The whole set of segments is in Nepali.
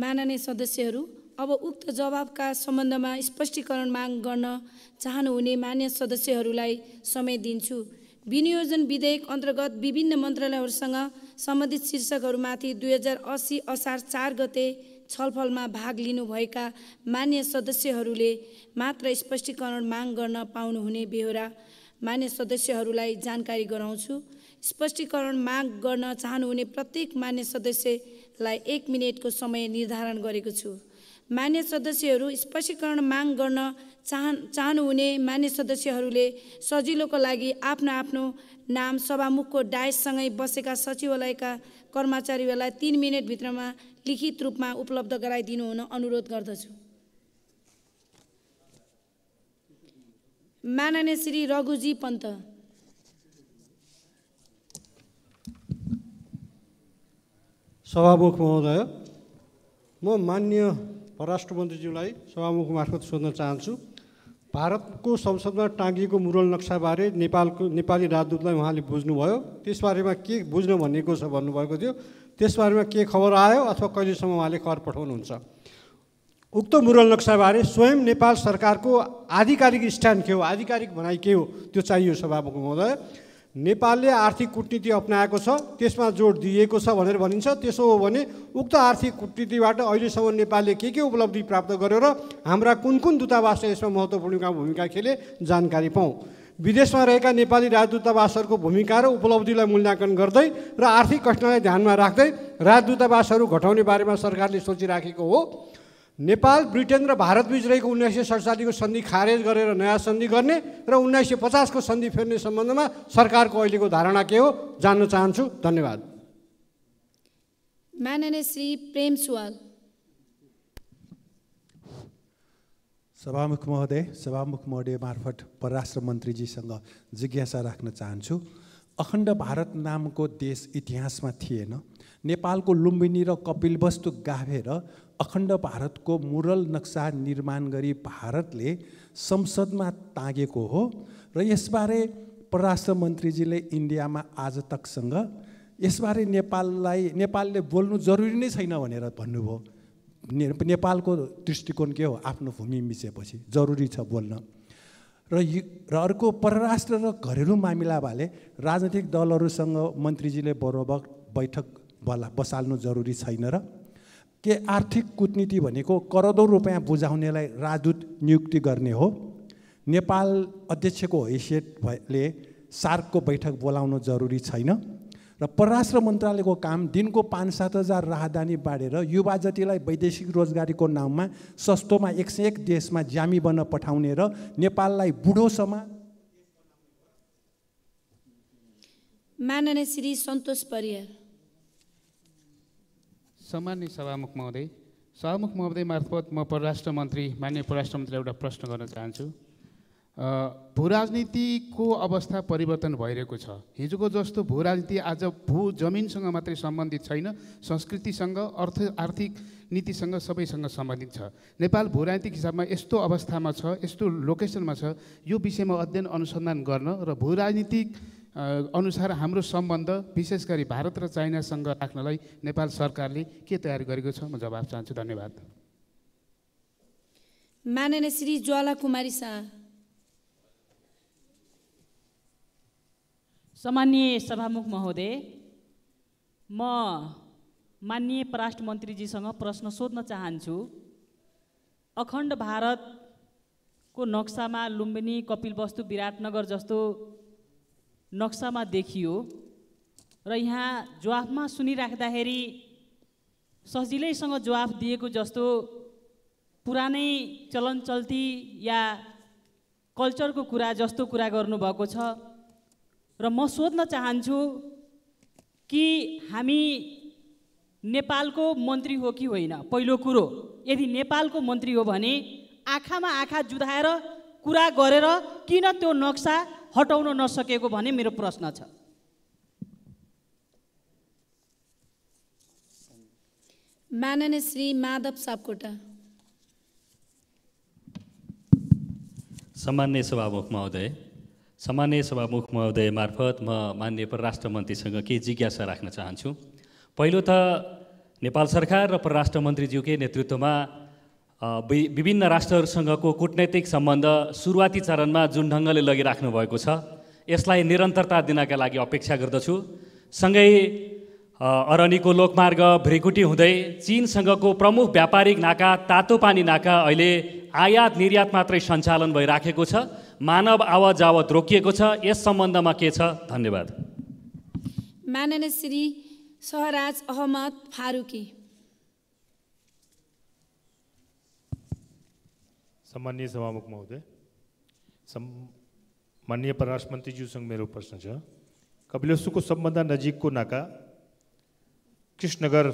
माननीय सदस्यहरू अब उक्त जवाबका सम्बन्धमा स्पष्टीकरण माग गर्न चाहनुहुने मान्य सदस्यहरूलाई समय दिन्छु विनियोजन विधेयक अन्तर्गत विभिन्न मन्त्रालयहरूसँग सम्बन्धित शीर्षकहरूमाथि दुई हजार असी असार चार गते छलफलमा भाग लिनुभएका मान्य सदस्यहरूले मात्र स्पष्टीकरण माग गर्न पाउनुहुने बेहोरा मान्य सदस्यहरूलाई जानकारी गराउँछु स्पष्टीकरण माग गर्न चाहनुहुने प्रत्येक मान्य सदस्यलाई एक मिनटको समय निर्धारण गरेको छु मान्य सदस्यहरू स्पष्टीकरण माग गर्न चाहन चाहनुहुने मान्य सदस्यहरूले सजिलोको लागि आफ्नो आफ्नो नाम सभामुखको डायससँगै बसेका सचिवालयका कर्मचारीहरूलाई तिन मिनटभित्रमा लिखित रूपमा उपलब्ध गराइदिनु हुन अनुरोध गर्दछु माननीय श्री रघुजी पन्त सभामुख महोदय म मान्य परराष्ट्र मन्त्रीज्यूलाई सभामुख मार्फत सोध्न चाहन्छु भारतको संसदमा टाँगिएको मुरल नक्साबारे नेपालको नेपाली राजदूतलाई उहाँले बुझ्नुभयो त्यसबारेमा के बुझ्न भनेको छ भन्नुभएको थियो त्यसबारेमा के खबर आयो अथवा कहिलेसम्म उहाँले खबर पठाउनुहुन्छ उक्त मुरल नक्साबारे स्वयं नेपाल सरकारको आधिकारिक स्ट्यान्ड के हो आधिकारिक भनाइ के हो त्यो चाहियो सभामुख महोदय नेपालले आर्थिक कुटनीति अप्नाएको छ त्यसमा जोड दिएको छ भनेर भनिन्छ त्यसो हो भने उक्त आर्थिक कुटनीतिबाट अहिलेसम्म नेपालले के के उपलब्धि प्राप्त गर्यो र हाम्रा कुन कुन दूतावासले यसमा महत्त्वपूर्ण भूमिका खेले जानकारी पाऊँ विदेशमा रहेका नेपाली राजदूतावासहरूको भूमिका र उपलब्धिलाई मूल्याङ्कन गर्दै र आर्थिक कष्टलाई ध्यानमा राख्दै राजदूतावासहरू घटाउने बारेमा सरकारले सोचिराखेको हो नेपाल ब्रिटेन र भारतबीच रहेको उन्नाइस सय सडसाठीको सन्धि खारेज गरेर नयाँ सन्धि गर्ने र उन्नाइस सय पचासको सन्धि फेर्ने सम्बन्धमा सरकारको अहिलेको धारणा के हो जान्न चाहन्छु धन्यवाद माननीय श्री प्रेम सुवाल सभामुख महोदय सभामुख महोदय मार्फत परराष्ट्र मन्त्रीजीसँग जिज्ञासा राख्न चाहन्छु अखण्ड भारत नामको देश इतिहासमा थिएन नेपालको लुम्बिनी र कपिलवस्तु गाभेर अखण्ड भारतको मुरल नक्सा निर्माण गरी भारतले संसदमा तागेको हो र यसबारे परराष्ट्र मन्त्रीजीले इन्डियामा आज तकसँग यसबारे नेपाललाई नेपालले बोल्नु जरुरी नै छैन भनेर भन्नुभयो नेपालको दृष्टिकोण के हो आफ्नो भूमि मिचेपछि जरुरी छ बोल्न र र अर्को परराष्ट्र र घरेलु भाले राजनैतिक दलहरूसँग मन्त्रीजीले बरोबर बैठक बला बसाल्नु जरुरी छैन र के आर्थिक कुटनीति भनेको करोडौँ रुपियाँ बुझाउनेलाई राजदूत नियुक्ति गर्ने हो नेपाल अध्यक्षको हैसियतले सार्कको बैठक बोलाउनु जरुरी छैन र परराष्ट्र मन्त्रालयको काम दिनको पाँच सात हजार राहदानी बाँडेर युवा जतिलाई वैदेशिक रोजगारीको नाममा सस्तोमा एक सय एक देशमा ज्यामी बन्न पठाउने र नेपाललाई बुढोसम्म माननीय श्री सन्तोष परियार सामान्य सभामुख महोदय सभामुख महोदय मार्फत म परराष्ट्र मन्त्री मान्य परराष्ट्र मन्त्रीलाई एउटा प्रश्न गर्न चाहन्छु भूराजनीतिको अवस्था परिवर्तन भइरहेको छ हिजोको जस्तो भूराजनीति आज भू जमिनसँग मात्रै सम्बन्धित छैन संस्कृतिसँग अर्थ आर्थिक नीतिसँग सबैसँग सम्बन्धित छ नेपाल भूराजनीतिक हिसाबमा यस्तो अवस्थामा छ यस्तो लोकेसनमा छ यो विषयमा अध्ययन अनुसन्धान गर्न र भूराजनीतिक अनुसार हाम्रो सम्बन्ध विशेष गरी भारत र चाइनासँग राख्नलाई नेपाल सरकारले के तयारी गरेको छ म जवाब चाहन्छु धन्यवाद माननीय श्री ज्वाला कुमारी शाह सामान्य सभामुख महोदय म माननीय परराष्ट्र मन्त्रीजीसँग प्रश्न सोध्न चाहन्छु अखण्ड भारतको नक्सामा लुम्बिनी कपिलवस्तु विराटनगर जस्तो नक्सामा देखियो र यहाँ जवाफमा सुनिराख्दाखेरि सजिलैसँग जवाफ दिएको जस्तो पुरानै चलन चल्ती या कल्चरको कुरा जस्तो कुरा गर्नुभएको छ र म सोध्न चाहन्छु कि हामी नेपालको मन्त्री हो कि होइन पहिलो कुरो यदि नेपालको मन्त्री हो भने आँखामा आँखा जुधाएर कुरा गरेर किन त्यो नक्सा हटाउन नसकेको भने मेरो प्रश्न छ माननीय श्री माधव सापकोटा सामान्य सभामुख महोदय सामान्य सभामुख महोदय मार्फत म मान्य परराष्ट्र मन्त्रीसँग केही जिज्ञासा राख्न चाहन्छु पहिलो त नेपाल सरकार र परराष्ट्र मन्त्रीज्यूकै नेतृत्वमा विभिन्न राष्ट्रहरूसँगको कुटनैतिक सम्बन्ध सुरुवाती चरणमा जुन ढङ्गले लगिराख्नु भएको छ यसलाई निरन्तरता दिनका लागि अपेक्षा गर्दछु सँगै अरनीको लोकमार्ग भ्रिकुटी हुँदै चिनसँगको प्रमुख व्यापारिक नाका तातो पानी नाका अहिले आयात निर्यात मात्रै सञ्चालन भइराखेको छ मानव आवाज रोकिएको छ यस सम्बन्धमा के छ धन्यवाद माननीय श्री सहराज अहमद फारुकी सम्मान्य सभामुख महोदय सम् मान्य परराष्ट्र मन्त्रीज्यूसँग मेरो प्रश्न छ कपिलवस्तुको सबभन्दा नजिकको नाका कृष्णनगर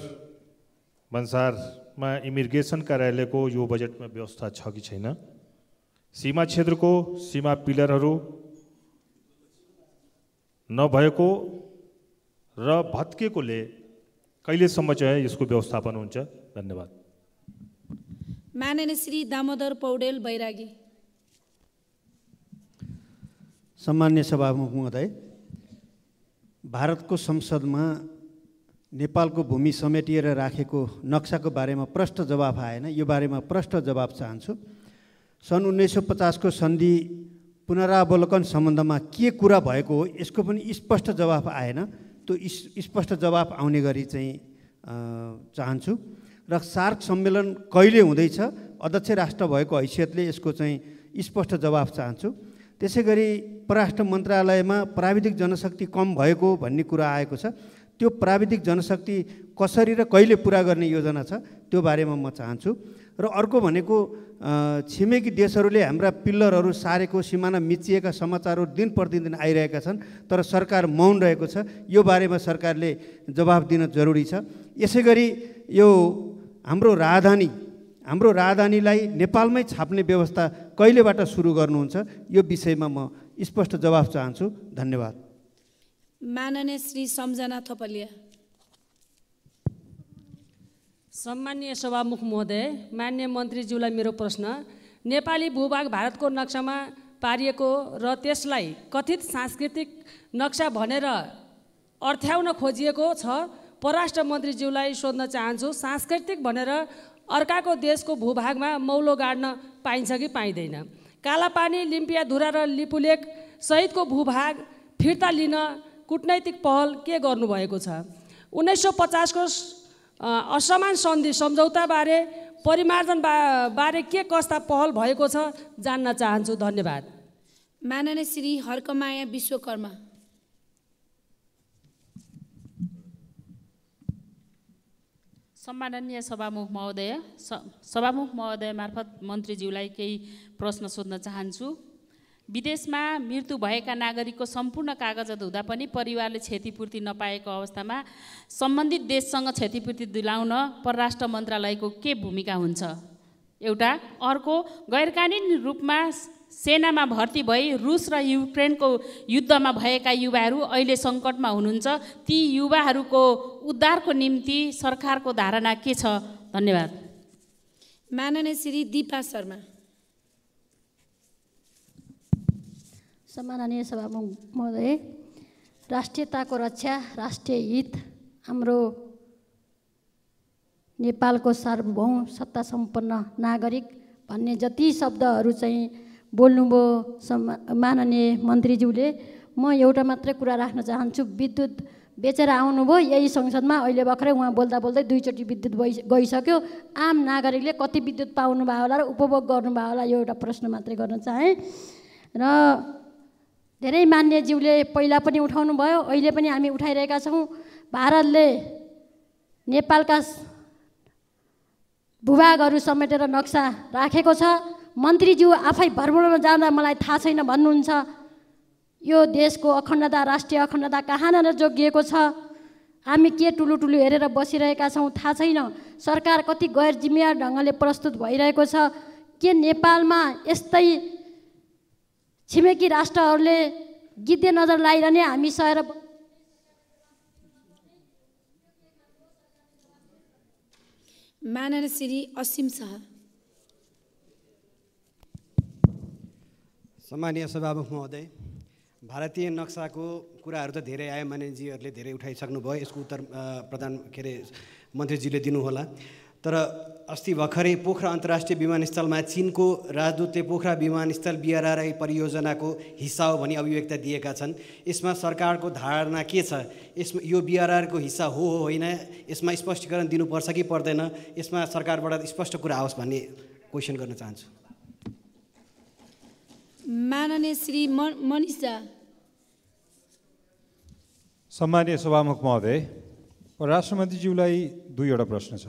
भन्सारमा इमिग्रेसन कार्यालयको यो बजेटमा व्यवस्था छ कि छैन सीमा क्षेत्रको सीमा पिलरहरू नभएको र भत्किएकोले कहिलेसम्म चाहिँ यसको व्यवस्थापन हुन्छ धन्यवाद माननीय श्री दामोदर पौडेल बैरागी सम्मान्य सभामुख महोदय भारतको संसदमा नेपालको भूमि समेटिएर राखेको नक्साको बारेमा प्रष्ट जवाफ आएन यो बारेमा प्रष्ट जवाब चाहन्छु सन् उन्नाइस सय पचासको सन्धि पुनरावलोकन सम्बन्धमा के कुरा भएको हो यसको पनि स्पष्ट जवाफ आएन त्यो स्पष्ट जवाफ आउने गरी चाहिँ चाहन्छु र सार्क सम्मेलन कहिले हुँदैछ अध्यक्ष राष्ट्र भएको हैसियतले यसको चाहिँ स्पष्ट जवाफ चाहन्छु त्यसै गरी परराष्ट्र मन्त्रालयमा प्राविधिक जनशक्ति कम भएको भन्ने कुरा आएको छ त्यो प्राविधिक जनशक्ति कसरी र कहिले पुरा गर्ने योजना छ त्यो बारेमा म चाहन्छु र अर्को भनेको छिमेकी देशहरूले हाम्रा पिल्लरहरू सारेको सिमाना मिचिएका समाचारहरू दिन प्रतिदिन आइरहेका छन् तर सरकार मौन रहेको छ यो बारेमा सरकारले जवाब दिन जरुरी छ यसै गरी यो हाम्रो राजधानी हाम्रो राजधानीलाई नेपालमै छाप्ने व्यवस्था कहिलेबाट सुरु गर्नुहुन्छ यो विषयमा म स्पष्ट जवाब चाहन्छु धन्यवाद माननीय श्री सम्झना थपलिया सम्मान्य सभामुख महोदय मान्य मन्त्रीज्यूलाई मेरो प्रश्न नेपाली भूभाग भारतको नक्सामा पारिएको र त्यसलाई कथित सांस्कृतिक नक्सा भनेर अर्थ्याउन खोजिएको छ परराष्ट्र मन्त्रीज्यूलाई सोध्न चाहन्छु सांस्कृतिक भनेर अर्काको देशको भूभागमा मौलो गाड्न पाइन्छ कि पाइँदैन कालापानी लिम्पियाधुरा र लिपुलेक सहितको भूभाग फिर्ता लिन कुटनैतिक पहल के गर्नुभएको छ उन्नाइस सौ पचासको असमान सन्धि सम्झौताबारे परिमार्जन बा बारे के कस्ता पहल भएको छ जान्न चाहन्छु धन्यवाद माननीय श्री हर्कमाया विश्वकर्मा सम्माननीय सभामुख महोदय सभामुख महोदय मार्फत मन्त्रीज्यूलाई केही प्रश्न सोध्न चाहन्छु विदेशमा मृत्यु भएका नागरिकको सम्पूर्ण कागजात हुँदा पनि परिवारले क्षतिपूर्ति नपाएको अवस्थामा सम्बन्धित देशसँग क्षतिपूर्ति दिलाउन परराष्ट्र मन्त्रालयको के भूमिका हुन्छ एउटा अर्को गैरकानुनी रूपमा सेनामा भर्ती भई रुस र युक्रेनको युद्धमा भएका युवाहरू अहिले सङ्कटमा हुनुहुन्छ ती युवाहरूको उद्धारको निम्ति सरकारको धारणा के छ धन्यवाद माननीय श्री दिपा शर्मा सम्माननीय सभामुख महोदय राष्ट्रियताको रक्षा राष्ट्रिय हित हाम्रो नेपालको सार्वभौम सत्ता सम्पन्न नागरिक भन्ने जति शब्दहरू चाहिँ बोल्नुभयो सम्मा माननीय मन्त्रीज्यूले म एउटा मात्रै कुरा राख्न चाहन्छु विद्युत बेचेर आउनुभयो यही संसदमा अहिले भर्खरै उहाँ बोल्दा बोल्दै दुईचोटि विद्युत गइसक्यो आम नागरिकले कति विद्युत पाउनुभयो होला र उपभोग गर्नुभयो होला यो एउटा प्रश्न मात्रै गर्न चाहेँ र धेरै मान्यज्यूले पहिला पनि उठाउनु भयो अहिले पनि हामी उठाइरहेका छौँ भारतले नेपालका भूभागहरू समेटेर नक्सा राखेको छ मन्त्रीज्यू आफै भ्रमणमा जाँदा मलाई थाहा छैन भन्नुहुन्छ यो देशको अखण्डता राष्ट्रिय अखण्डता कहाँ न जोगिएको छ हामी के टुलु टुलु हेरेर बसिरहेका छौँ थाहा छैन सरकार कति गैर जिम्मेवार ढङ्गले प्रस्तुत भइरहेको छ के नेपालमा यस्तै छिमेकी राष्ट्रहरूले गिद्धे नजर लगाइरहने हामी सहेर मानर श्री असीम शाह सम्मानीय सभामुख महोदय भारतीय नक्साको कुराहरू त धेरै आयो मानेजीहरूले धेरै उठाइसक्नुभयो यसको उत्तर प्रधान के अरे मन्त्रीजीले दिनुहोला तर अस्ति भर्खरै पोखरा अन्तर्राष्ट्रिय विमानस्थलमा चिनको राजदूतले पोखरा विमानस्थल बिआरआरआई परियोजनाको हिस्सा हो भनी अभिव्यक्ति दिएका छन् यसमा सरकारको धारणा के छ यसमा यो बिआरआरको हिस्सा हो हो होइन यसमा स्पष्टीकरण दिनुपर्छ कि पर्दैन यसमा सरकारबाट स्पष्ट कुरा आओस् भन्ने क्वेसन गर्न चाहन्छु माननीय श्री मनिष झा सम्मान्य सभामुख महोदय राष्ट्रमन्त्रीज्यूलाई दुईवटा प्रश्न छ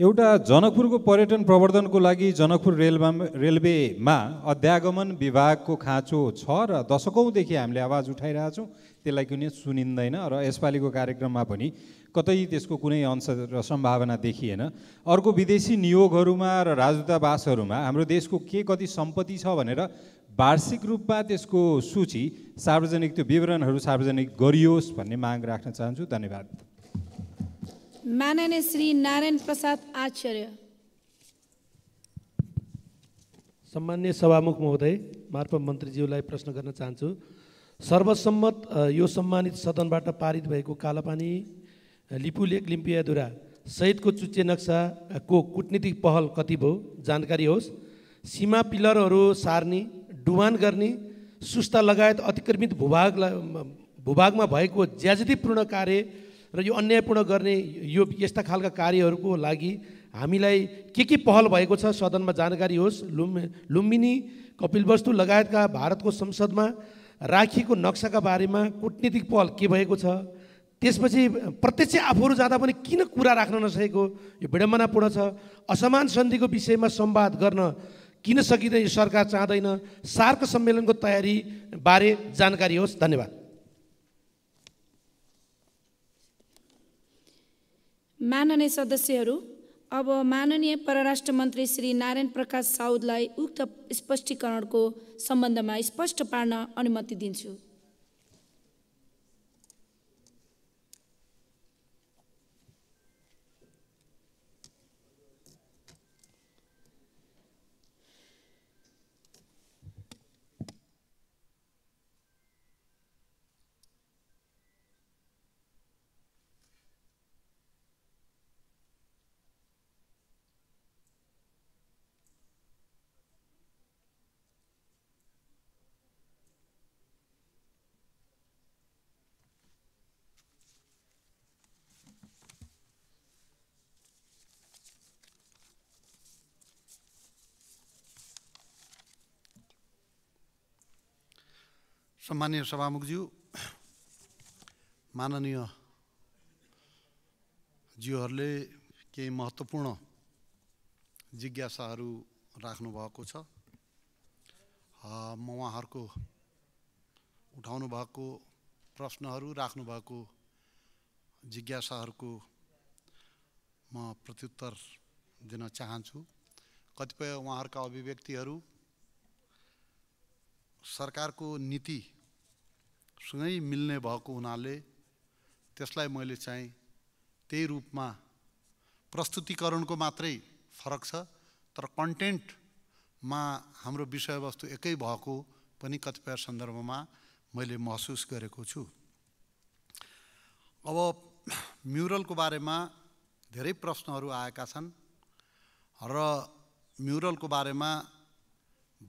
एउटा जनकपुरको पर्यटन प्रवर्धनको लागि जनकपुर रेलमा रेलवेमा अध्यागमन विभागको खाँचो छ र दशकौँदेखि हामीले आवाज उठाइरहेछौँ त्यसलाई कुनै सुनिँदैन र यसपालिको कार्यक्रममा पनि कतै त्यसको कुनै अंश र सम्भावना देखिएन अर्को विदेशी नियोगहरूमा र राजदूतावासहरूमा हाम्रो देशको के कति सम्पत्ति छ भनेर वार्षिक रूपमा त्यसको सूची सार्वजनिक त्यो विवरणहरू सार्वजनिक गरियोस् भन्ने माग राख्न चाहन्छु धन्यवाद माननीय श्री नारायण प्रसाद आचार्य सम्मान्य सभामुख महोदय मार्फत मन्त्रीज्यूलाई प्रश्न गर्न चाहन्छु सर्वसम्मत यो सम्मानित सदनबाट पारित भएको कालापानी लिपुलेक लिम्पियाधुरा सहितको चुच्चे नक्साको कुटनीतिक पहल कति भयो जानकारी होस् सीमा पिलरहरू सार्ने डुवान गर्ने सुस्ता लगायत अतिक्रमित भूभाग भूभागमा भएको ज्याजतिपूर्ण कार्य र यो अन्यायपूर्ण गर्ने यो यस्ता खालका कार्यहरूको लागि हामीलाई के के पहल भएको छ सदनमा जानकारी होस् लुम् लुम्बिनी कपिलवस्तु लगायतका भारतको संसदमा राखिएको नक्साका बारेमा कुटनीतिक पहल के भएको छ त्यसपछि प्रत्यक्ष आफूहरू जाँदा पनि किन कुरा राख्न नसकेको यो विडम्बनापूर्ण छ असमान सन्धिको विषयमा संवाद गर्न किन सकिँदैन सरकार चाहँदैन सार्क सम्मेलनको तयारी बारे जानकारी होस् धन्यवाद माननीय सदस्यहरू अब माननीय परराष्ट्र मन्त्री श्री नारायण प्रकाश साउदलाई उक्त स्पष्टीकरणको सम्बन्धमा स्पष्ट पार्न अनुमति दिन्छु सम्मान्य सभामुखज्यू माननीय ज्यूहरूले केही महत्त्वपूर्ण जिज्ञासाहरू राख्नुभएको छ म उहाँहरूको उठाउनु भएको प्रश्नहरू राख्नुभएको जिज्ञासाहरूको म प्रत्युत्तर दिन चाहन्छु कतिपय उहाँहरूका अभिव्यक्तिहरू सरकारको नीति सँगै मिल्ने भएको हुनाले त्यसलाई मैले चाहिँ त्यही रूपमा प्रस्तुतिकरणको मात्रै फरक छ तर कन्टेन्टमा हाम्रो विषयवस्तु एकै भएको पनि कतिपय सन्दर्भमा मैले महसुस गरेको छु अब म्युरलको बारेमा धेरै प्रश्नहरू आएका छन् र म्युरलको बारेमा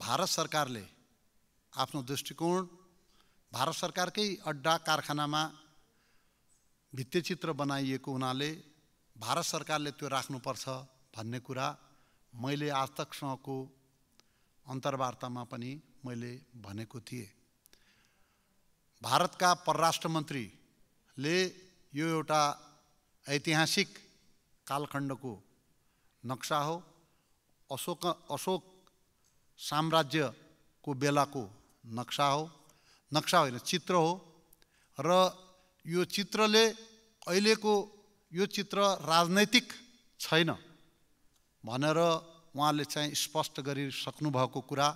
भारत सरकारले आफ्नो दृष्टिकोण भारत सरकारकै अड्डा कारखानामा भित्तेचित्र बनाइएको हुनाले भारत सरकारले त्यो राख्नुपर्छ भन्ने कुरा मैले आजतकसँगको अन्तर्वार्तामा पनि मैले भनेको थिएँ भारतका परराष्ट्र मन्त्रीले यो एउटा ऐतिहासिक कालखण्डको नक्सा हो अशोक अशोक साम्राज्यको बेलाको नक्सा हो नक्सा होइन चित्र हो र यो चित्रले अहिलेको यो चित्र राजनैतिक छैन भनेर उहाँले चाहिँ स्पष्ट गरिसक्नु भएको कुरा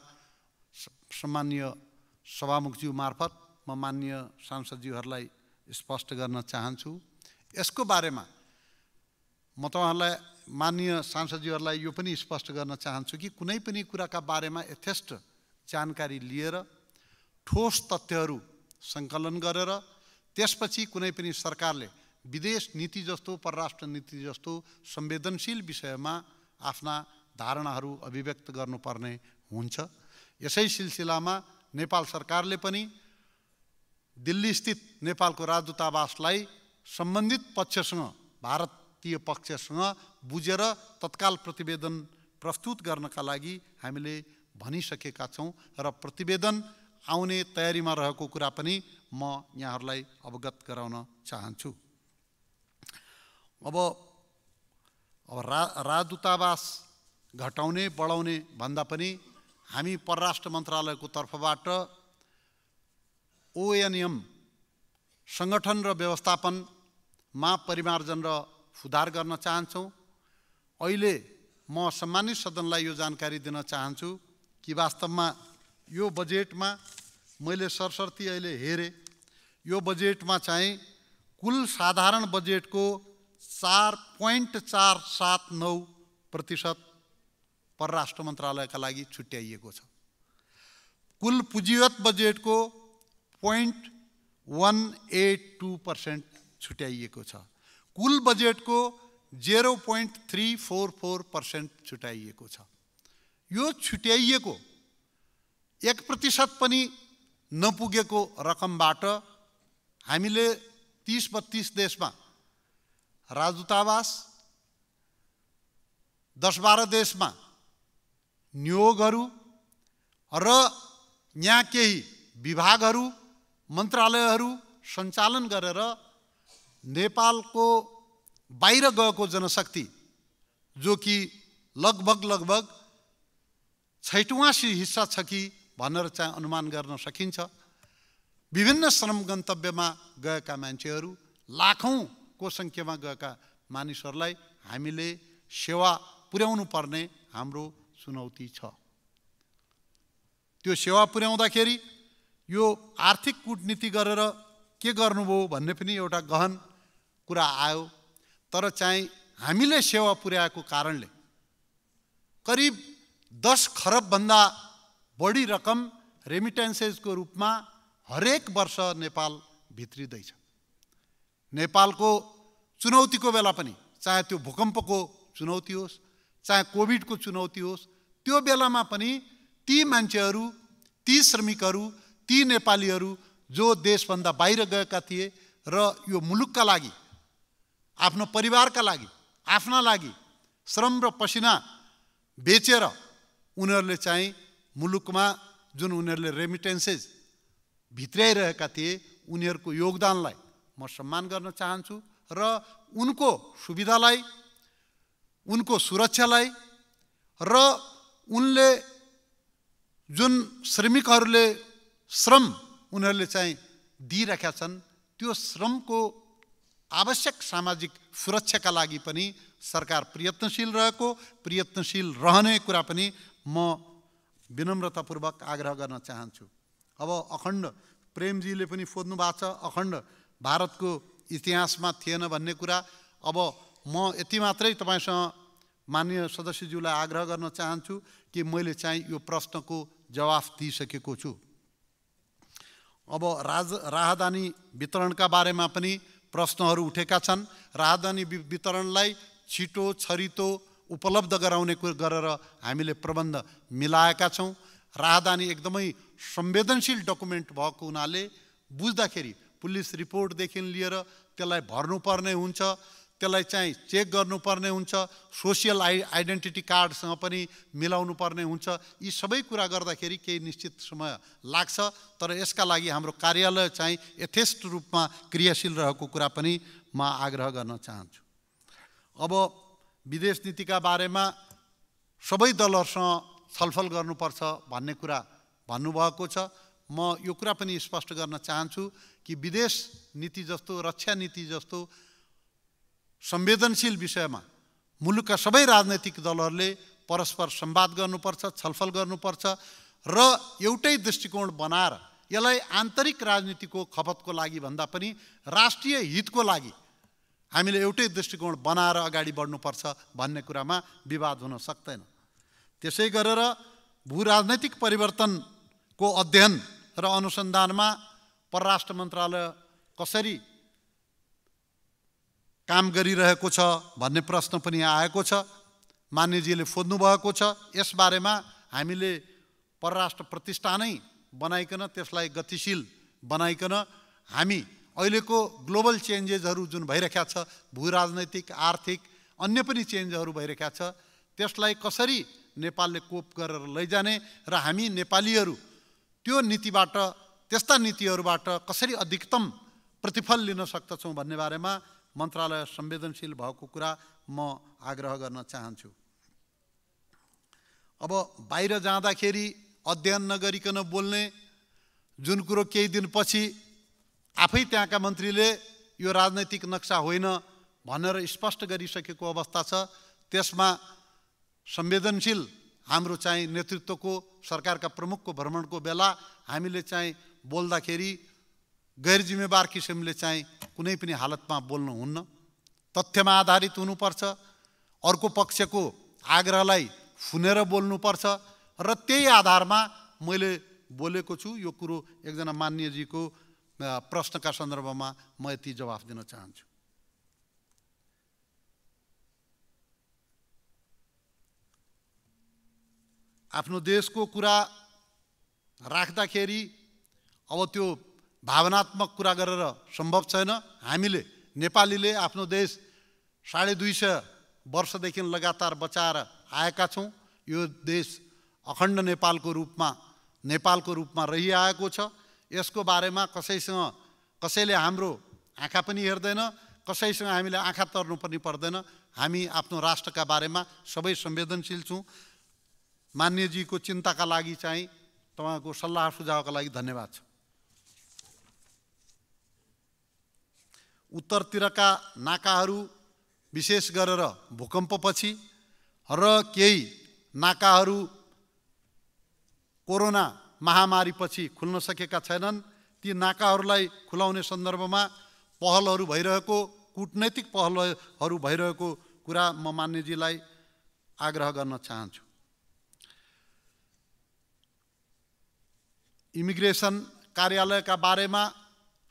सम्मान्य सभामुखज्यू मार्फत म मा मान्य सांसदज्यूहरूलाई स्पष्ट गर्न चाहन्छु यसको बारेमा म तपाईँहरूलाई मान्य सांसदज्यूहरूलाई यो पनि स्पष्ट गर्न चाहन्छु कि कुनै पनि कुराका बारेमा यथेष्ट जानकारी लिएर ठोस तथ्यहरू सङ्कलन गरेर त्यसपछि कुनै पनि सरकारले विदेश नीति जस्तो परराष्ट्र नीति जस्तो संवेदनशील विषयमा आफ्ना धारणाहरू अभिव्यक्त गर्नुपर्ने हुन्छ यसै सिलसिलामा नेपाल सरकारले पनि दिल्लीस्थित नेपालको राजदूतावासलाई सम्बन्धित पक्षसँग भारतीय पक्षसँग बुझेर तत्काल प्रतिवेदन प्रस्तुत गर्नका लागि हामीले भनिसकेका छौँ र प्रतिवेदन आउने तयारीमा रहेको कुरा पनि म यहाँहरूलाई अवगत गराउन चाहन्छु अब अब रा राजदूतावास घटाउने बढाउने भन्दा पनि हामी परराष्ट्र मन्त्रालयको तर्फबाट ओएनएम सङ्गठन र व्यवस्थापनमा परिमार्जन र सुधार गर्न चाहन्छौँ अहिले म सम्मानित सदनलाई यो जानकारी दिन चाहन्छु कि वास्तवमा यो बजेटमा मैले सरसर्ती अहिले हेरेँ यो बजेटमा चाहिँ कुल साधारण बजेटको चार पोइन्ट चार सात नौ प्रतिशत परराष्ट्र मन्त्रालयका लागि छुट्याइएको छ कुल पुँजीगत बजेटको point one eight two percent छुट्याइएको छ कुल बजेटको zero point three four four percent छुट्याइएको छ यो छुट्याइएको एक प्रतिशत पनि नपुगेको रकमबाट हामीले तिस बत्तिस देशमा राजदूतावास दस बाह्र देशमा नियोगहरू र यहाँ केही विभागहरू मन्त्रालयहरू सञ्चालन गरेर नेपालको बाहिर गएको जनशक्ति जो कि लगभग लगभग छैटवासी हिस्सा छ कि भनेर चाहिँ अनुमान गर्न सकिन्छ विभिन्न श्रम गन्तव्यमा गएका मान्छेहरू लाखौँको सङ्ख्यामा गएका मानिसहरूलाई हामीले सेवा पुर्याउनु पर्ने हाम्रो चुनौती छ त्यो सेवा पुर्याउँदाखेरि यो आर्थिक कुटनीति गरेर के गर्नुभयो भन्ने पनि एउटा गहन कुरा आयो तर चाहिँ हामीले सेवा पुर्याएको कारणले करिब दस खरबभन्दा बढी रकम रेमिटेन्सेसको रूपमा हरेक वर्ष नेपाल भित्रिँदैछ नेपालको चुनौतीको बेला पनि चाहे त्यो भूकम्पको चुनौती होस् चाहे कोभिडको चुनौती होस् त्यो बेलामा पनि ती मान्छेहरू ती श्रमिकहरू ती नेपालीहरू जो देशभन्दा बाहिर गएका थिए र यो मुलुकका लागि आफ्नो परिवारका लागि आफ्ना लागि श्रम र पसिना बेचेर उनीहरूले चाहिँ मुलुकमा जुन उनीहरूले रेमिटेन्सेस भित्राइरहेका थिए उनीहरूको योगदानलाई म सम्मान गर्न चाहन्छु र उनको सुविधालाई उनको सुरक्षालाई र उनले जुन श्रमिकहरूले श्रम उनीहरूले चाहिँ दिइरहेका छन् त्यो श्रमको आवश्यक सामाजिक सुरक्षाका लागि पनि सरकार प्रयत्नशील रहेको प्रयत्नशील रहने कुरा पनि म विनम्रतापूर्वक आग्रह गर्न चाहन्छु अब अखण्ड प्रेमजीले पनि सोध्नु भएको छ अखण्ड भारतको इतिहासमा थिएन भन्ने कुरा अब म यति मात्रै तपाईँसँग मान्य सदस्यज्यूलाई आग्रह गर्न चाहन्छु कि मैले चाहिँ यो प्रश्नको जवाफ दिइसकेको छु अब राज राहदानी वितरणका बारेमा पनि प्रश्नहरू उठेका छन् राहदानी वितरणलाई छिटो छरितो उपलब्ध गराउने गरेर हामीले प्रबन्ध मिलाएका छौँ राहदानी एकदमै संवेदनशील डकुमेन्ट भएको हुनाले बुझ्दाखेरि पुलिस रिपोर्टदेखि लिएर त्यसलाई भर्नुपर्ने हुन्छ त्यसलाई चाहिँ चेक गर्नुपर्ने हुन्छ सोसियल आइ आइडेन्टिटी कार्डसँग पनि मिलाउनु पर्ने हुन्छ यी सबै कुरा गर्दाखेरि केही निश्चित समय लाग्छ तर यसका लागि हाम्रो कार्यालय चाहिँ यथेष्ट रूपमा क्रियाशील रहेको कुरा पनि म आग्रह गर्न चाहन्छु अब विदेश नीतिका बारेमा सबै दलहरूसँग छलफल गर्नुपर्छ भन्ने कुरा भन्नुभएको छ म यो कुरा पनि स्पष्ट गर्न चाहन्छु कि विदेश नीति जस्तो रक्षा नीति जस्तो संवेदनशील विषयमा मुलुकका सबै राजनैतिक दलहरूले परस्पर सम्वाद गर्नुपर्छ छलफल गर्नुपर्छ र एउटै दृष्टिकोण बनाएर यसलाई आन्तरिक राजनीतिको खपतको लागि भन्दा पनि राष्ट्रिय हितको लागि हामीले एउटै दृष्टिकोण बनाएर अगाडि बढ्नुपर्छ भन्ने कुरामा विवाद हुन सक्दैन त्यसै गरेर भूराजनैतिक परिवर्तनको अध्ययन र अनुसन्धानमा परराष्ट्र मन्त्रालय कसरी काम गरिरहेको छ भन्ने प्रश्न पनि आएको छ मान्यजीले सोध्नुभएको छ यसबारेमा हामीले परराष्ट्र प्रतिष्ठानै बनाइकन त्यसलाई गतिशील बनाइकन हामी अहिलेको ग्लोबल चेन्जेसहरू जुन भइरहेका छ भू राजनैतिक आर्थिक अन्य पनि चेन्जहरू भइरहेका छ त्यसलाई कसरी नेपालले कोप गरेर लैजाने र हामी नेपालीहरू त्यो नीतिबाट त्यस्ता नीतिहरूबाट कसरी अधिकतम प्रतिफल लिन सक्दछौँ भन्ने बारेमा मन्त्रालय संवेदनशील भएको कुरा म आग्रह गर्न चाहन्छु अब बाहिर जाँदाखेरि अध्ययन नगरिकन बोल्ने जुन कुरो केही दिनपछि आफै त्यहाँका मन्त्रीले यो राजनैतिक नक्सा होइन भनेर स्पष्ट गरिसकेको अवस्था छ त्यसमा संवेदनशील हाम्रो चाहिँ नेतृत्वको सरकारका प्रमुखको भ्रमणको बेला हामीले चाहिँ बोल्दाखेरि गैर जिम्मेवार किसिमले चाहिँ कुनै पनि हालतमा बोल्नु हुन्न तथ्यमा आधारित हुनुपर्छ अर्को पक्षको आग्रहलाई फुनेर बोल्नुपर्छ र त्यही आधारमा मैले बोलेको छु यो कुरो एकजना मान्यजीको प्रश्नका सन्दर्भमा म यति जवाफ दिन चाहन्छु आफ्नो देशको कुरा राख्दाखेरि अब त्यो भावनात्मक कुरा गरेर सम्भव छैन हामीले नेपालीले आफ्नो देश साढे दुई सय वर्षदेखि लगातार बचाएर आएका छौँ यो देश अखण्ड नेपालको रूपमा नेपालको रूपमा रहिआएको छ यसको बारेमा कसैसँग कसैले हाम्रो आँखा पनि हेर्दैन कसैसँग हामीले आँखा तर्नु पनि पर्दैन हामी आफ्नो राष्ट्रका बारेमा सबै संवेदनशील छौँ मान्यजीको चिन्ताका लागि चाहिँ तपाईँको सल्लाह सुझावका लागि धन्यवाद छ उत्तरतिरका नाकाहरू विशेष गरेर भूकम्पपछि र केही नाकाहरू कोरोना महामारीपछि खुल्न सकेका छैनन् ती नाकाहरूलाई खुलाउने सन्दर्भमा पहलहरू भइरहेको कुटनैतिक पहलहरू भइरहेको कुरा म मान्यजीलाई आग्रह गर्न चाहन्छु इमिग्रेसन कार्यालयका बारेमा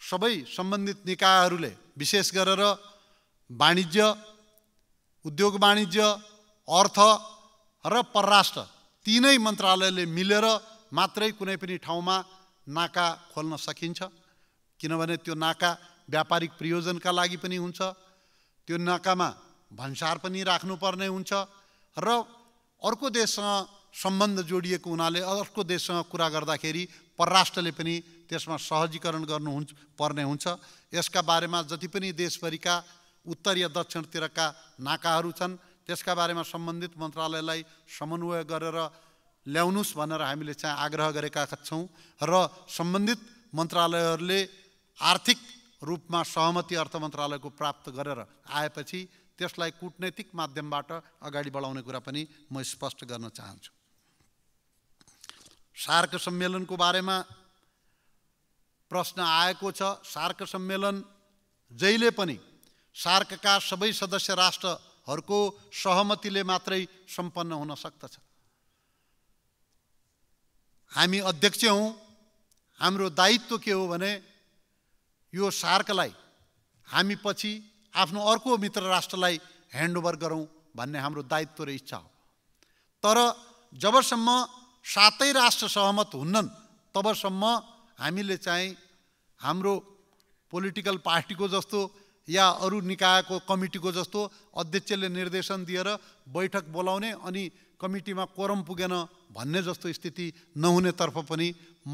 सबै सम्बन्धित निकायहरूले विशेष गरेर वाणिज्य उद्योग वाणिज्य अर्थ र परराष्ट्र तिनै मन्त्रालयले मिलेर मात्रै कुनै पनि ठाउँमा नाका खोल्न सकिन्छ किनभने त्यो नाका व्यापारिक प्रयोजनका लागि पनि हुन्छ त्यो नाकामा भन्सार पनि राख्नुपर्ने हुन्छ र अर्को देशसँग सम्बन्ध जोडिएको हुनाले अर्को देशसँग कुरा गर्दाखेरि परराष्ट्रले पनि त्यसमा सहजीकरण गर्नु हुन्छ पर्ने हुन्छ यसका बारेमा जति पनि देशभरिका उत्तर या दक्षिणतिरका नाकाहरू छन् त्यसका बारेमा सम्बन्धित मन्त्रालयलाई समन्वय गरेर ल्याउनुहोस् भनेर हामीले चाहिँ आग्रह गरेका छौँ र सम्बन्धित मन्त्रालयहरूले आर्थिक रूपमा सहमति अर्थ मन्त्रालयको प्राप्त गरेर आएपछि त्यसलाई कुटनैतिक माध्यमबाट अगाडि बढाउने कुरा पनि म स्पष्ट गर्न चाहन्छु सार्क सम्मेलनको बारेमा प्रश्न आएको छ सार्क सम्मेलन जहिले पनि सार्कका सबै सदस्य राष्ट्रहरूको सहमतिले मात्रै सम्पन्न हुन सक्दछ हामी अध्यक्ष हौँ हाम्रो दायित्व के हो भने यो सार्कलाई हामी पछि आफ्नो अर्को मित्र राष्ट्रलाई ह्यान्डओभर गरौँ भन्ने हाम्रो दायित्व र इच्छा हो तर जबसम्म सातै राष्ट्र सहमत हुन्नन् तबसम्म हामीले चाहिँ हाम्रो पोलिटिकल पार्टीको जस्तो या अरू निकायको कमिटीको जस्तो अध्यक्षले निर्देशन दिएर बैठक बोलाउने अनि कमिटीमा कोरम पुगेन भन्ने जस्तो स्थिति नहुनेतर्फ पनि म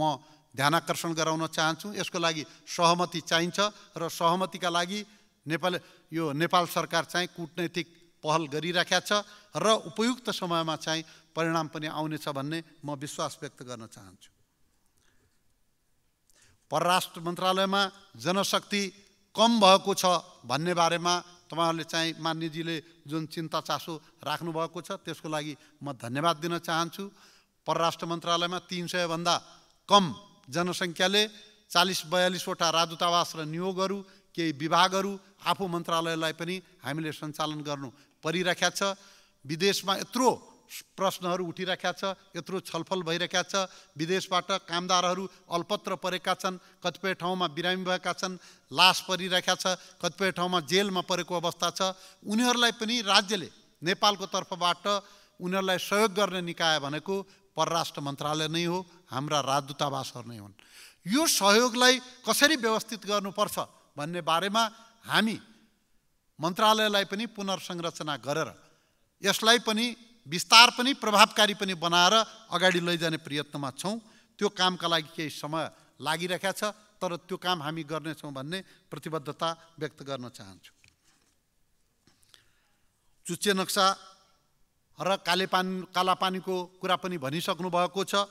ध्यान आकर्षण गराउन चाहन्छु यसको लागि सहमति चाहिन्छ र सहमतिका लागि नेपाल यो नेपाल सरकार चाहिँ कुटनैतिक पहल गरिराखेका छ र उपयुक्त समयमा चाहिँ परिणाम पनि आउनेछ भन्ने म विश्वास व्यक्त गर्न चाहन्छु परराष्ट्र मन्त्रालयमा जनशक्ति कम भएको छ भन्ने बारेमा तपाईँहरूले चाहिँ मान्यजीले जुन चिन्ता चासो राख्नुभएको छ त्यसको लागि म धन्यवाद दिन चाहन्छु परराष्ट्र मन्त्रालयमा तिन सयभन्दा कम जनसङ्ख्याले चालिस बयालिसवटा राजदूतावास र नियोगहरू केही विभागहरू आफू मन्त्रालयलाई पनि हामीले सञ्चालन गर्नु परिरहेको छ विदेशमा यत्रो प्रश्नहरू उठिरहेका छ यत्रो छलफल भइरहेका छ विदेशबाट कामदारहरू अल्पत्र परेका छन् कतिपय ठाउँमा बिरामी भएका छन् लास परिरहेका छ कतिपय ठाउँमा जेलमा परेको अवस्था छ उनीहरूलाई पनि राज्यले नेपालको तर्फबाट उनीहरूलाई सहयोग गर्ने निकाय भनेको परराष्ट्र मन्त्रालय नै हो हाम्रा राजदूतावासहरू नै हुन् यो सहयोगलाई कसरी व्यवस्थित गर्नुपर्छ भन्ने बारेमा हामी मन्त्रालयलाई पनि पुनर्संरचना गरेर यसलाई पनि विस्तार पनि प्रभावकारी पनि बनाएर अगाडि लैजाने प्रयत्नमा छौँ त्यो कामका लागि केही समय लागिरहेका छ तर त्यो काम हामी गर्नेछौँ भन्ने प्रतिबद्धता व्यक्त गर्न चाहन्छु चुच्चे नक्सा र कालेपानी कालापानीको कुरा पनि भनिसक्नु भएको छ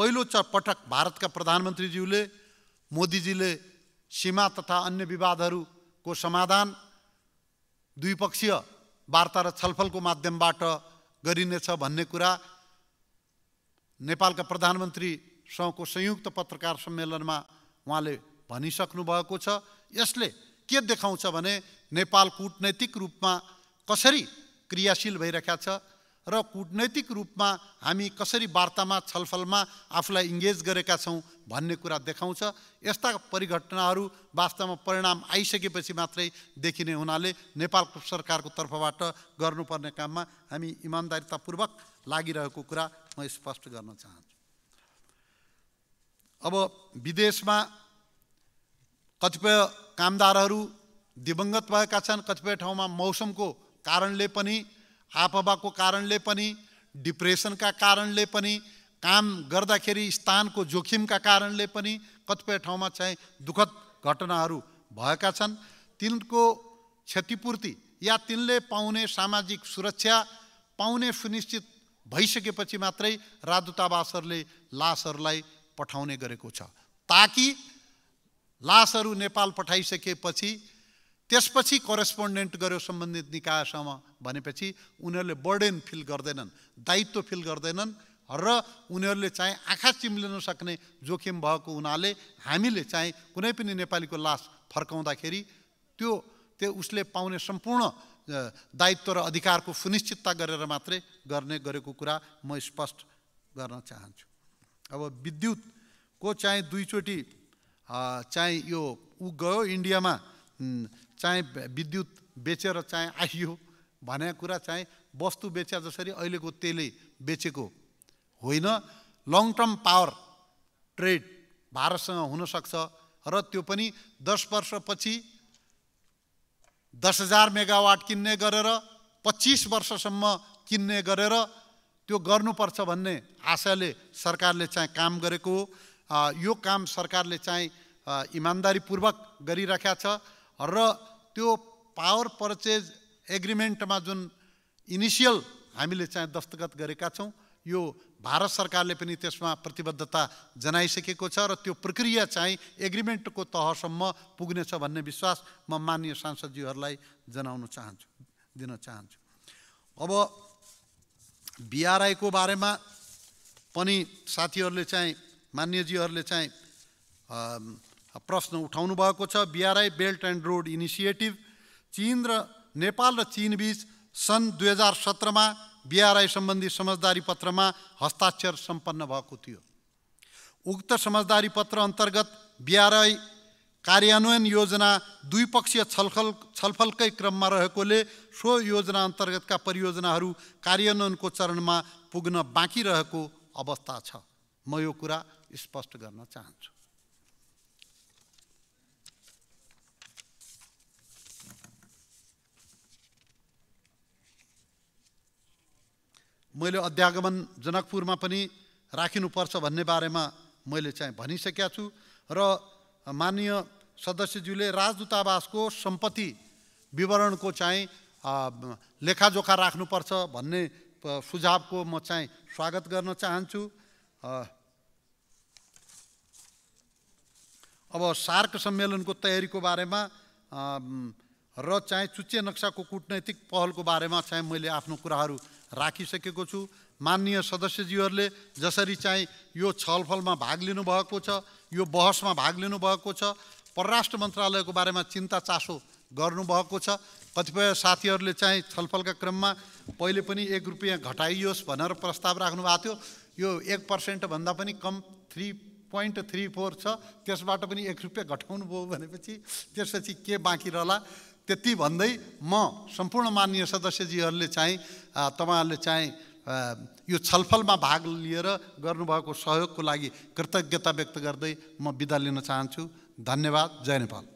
पहिलो च पटक भारतका प्रधानमन्त्रीज्यूले मोदीजीले सीमा तथा अन्य विवादहरूको समाधान द्विपक्षीय वार्ता र छलफलको माध्यमबाट गरिनेछ भन्ने कुरा नेपालका प्रधानमन्त्रीसँगको संयुक्त पत्रकार सम्मेलनमा उहाँले भएको छ यसले के देखाउँछ भने नेपाल कुटनैतिक रूपमा कसरी क्रियाशील भइरहेको छ र कुटनैतिक रूपमा हामी कसरी वार्तामा छलफलमा आफूलाई इङ्गेज गरेका छौँ भन्ने कुरा देखाउँछ यस्ता परिघटनाहरू वास्तवमा परिणाम आइसकेपछि मात्रै देखिने हुनाले नेपाल सरकारको तर्फबाट गर्नुपर्ने काममा हामी इमान्दारितापूर्वक लागिरहेको कुरा म स्पष्ट गर्न चाहन्छु अब विदेशमा कतिपय कामदारहरू दिवङ्गत भएका छन् कतिपय ठाउँमा मौसमको कारणले पनि हापभाको कारणले पनि डिप्रेसनका कारणले पनि काम गर्दाखेरि स्थानको जोखिमका कारणले पनि कतिपय ठाउँमा चाहिँ दुःखद घटनाहरू भएका छन् तिनको क्षतिपूर्ति या तिनले पाउने सामाजिक सुरक्षा पाउने सुनिश्चित भइसकेपछि मात्रै राजदूतावासहरूले लासहरूलाई पठाउने गरेको छ ताकि लासहरू नेपाल पठाइसकेपछि त्यसपछि करेस्पोन्डेन्ट गर्यो सम्बन्धित निकायसम्म भनेपछि उनीहरूले बर्डेन फिल गर्दैनन् दायित्व फिल गर्दैनन् र उनीहरूले चाहिँ आँखा चिम्लिन सक्ने जोखिम भएको हुनाले हामीले चाहिँ कुनै पनि नेपालीको लास फर्काउँदाखेरि त्यो त्यो उसले पाउने सम्पूर्ण दायित्व र अधिकारको सुनिश्चितता गरेर मात्रै गर्ने गरेको कुरा म स्पष्ट गर्न चाहन्छु अब विद्युतको चाहिँ दुईचोटि चाहिँ यो ऊ गयो इन्डियामा चाहिँ विद्युत बेचेर चाहिँ आइयो भने कुरा चाहिँ वस्तु बेच्या जसरी अहिलेको तेलै बेचेको होइन लङ टर्म पावर ट्रेड भारतसँग हुनसक्छ र त्यो पनि दस वर्षपछि दस हजार मेगावाट किन्ने गरेर पच्चिस वर्षसम्म किन्ने गरेर त्यो गर्नुपर्छ भन्ने आशाले सरकारले चाहिँ काम गरेको हो यो काम सरकारले चाहिँ इमान्दारीपूर्वक गरिराखेका छ र त्यो पावर पर्चेज एग्रिमेन्टमा जुन इनिसियल हामीले चाहिँ दस्तखत गरेका छौँ यो भारत सरकारले पनि त्यसमा प्रतिबद्धता जनाइसकेको छ र त्यो प्रक्रिया चाहिँ एग्रिमेन्टको तहसम्म पुग्नेछ भन्ने विश्वास म मान्य सांसदज्यूहरूलाई जनाउन चाहन्छु दिन चाहन्छु अब बिआरआईको बारेमा पनि साथीहरूले चाहिँ मान्यजीहरूले चाहिँ प्रश्न उठाउनु भएको छ BRI belt and road initiative चिन र नेपाल र चिनबीच सन् दुई हजार सत्रमा बिआरआई सम्बन्धी समझदारी पत्रमा हस्ताक्षर सम्पन्न भएको थियो उक्त समझदारी पत्र अन्तर्गत बिआरआई कार्यान्वयन योजना द्विपक्षीय छलफल छलफलकै क्रममा रहेकोले सो योजना अन्तर्गतका परियोजनाहरू कार्यान्वयनको चरणमा पुग्न बाँकी रहेको अवस्था छ म यो कुरा स्पष्ट गर्न चाहन्छु मैले अध्यागमन जनकपुरमा पनि राखिनुपर्छ भन्ने बारेमा मैले चाहिँ भनिसकेका छु र माननीय सदस्यज्यूले राजदूतावासको सम्पत्ति विवरणको चाहिँ लेखाजोखा राख्नुपर्छ भन्ने सुझावको म चाहिँ स्वागत गर्न चाहन्छु अब सार्क सम्मेलनको तयारीको बारेमा र चाहिँ चुच्चे नक्साको कुटनैतिक पहलको बारेमा चाहिँ मैले आफ्नो कुराहरू राखिसकेको छु माननीय सदस्यज्यूहरूले जसरी चाहिँ यो छलफलमा भाग लिनुभएको छ यो बहसमा भाग लिनुभएको छ परराष्ट्र मन्त्रालयको बारेमा चिन्ता चासो गर्नुभएको छ कतिपय साथीहरूले चाहिँ छलफलका क्रममा पहिले पनि एक रुपियाँ घटाइयोस् भनेर प्रस्ताव राख्नु भएको थियो यो एक पर्सेन्टभन्दा पनि कम थ्री पोइन्ट थ्री फोर छ त्यसबाट पनि एक रुपियाँ घटाउनु भयो भनेपछि त्यसपछि के बाँकी रहला त्यति भन्दै म सम्पूर्ण मान्य सदस्यजीहरूले चाहिँ तपाईँहरूले चाहिँ यो छलफलमा भाग लिएर गर्नुभएको सहयोगको लागि कृतज्ञता व्यक्त गर्दै म बिदा लिन चाहन्छु धन्यवाद जय नेपाल